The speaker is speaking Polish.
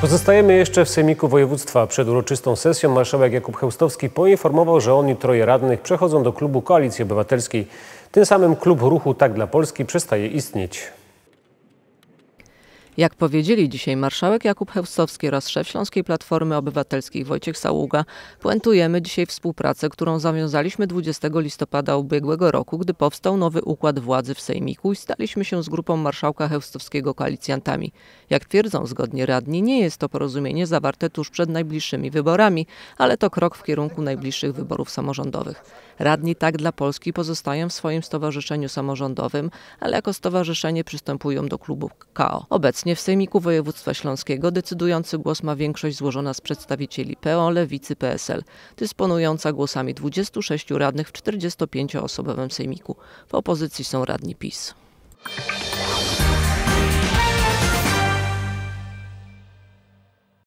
Pozostajemy jeszcze w Sejmiku Województwa. Przed uroczystą sesją marszałek Jakub Chełstowski poinformował, że oni troje radnych przechodzą do klubu Koalicji Obywatelskiej. Tym samym klub ruchu Tak dla Polski przestaje istnieć. Jak powiedzieli dzisiaj marszałek Jakub Hełstowski oraz szef Śląskiej Platformy Obywatelskiej Wojciech Saługa, puentujemy dzisiaj współpracę, którą zawiązaliśmy 20 listopada ubiegłego roku, gdy powstał nowy układ władzy w Sejmiku i staliśmy się z grupą marszałka Hełstowskiego koalicjantami. Jak twierdzą zgodnie radni, nie jest to porozumienie zawarte tuż przed najbliższymi wyborami, ale to krok w kierunku najbliższych wyborów samorządowych. Radni tak dla Polski pozostają w swoim stowarzyszeniu samorządowym, ale jako stowarzyszenie przystępują do klubu KO. Obecnie Obecnie w Sejmiku Województwa Śląskiego decydujący głos ma większość złożona z przedstawicieli PO, Lewicy, PSL, dysponująca głosami 26 radnych w 45-osobowym Sejmiku. W opozycji są radni PiS.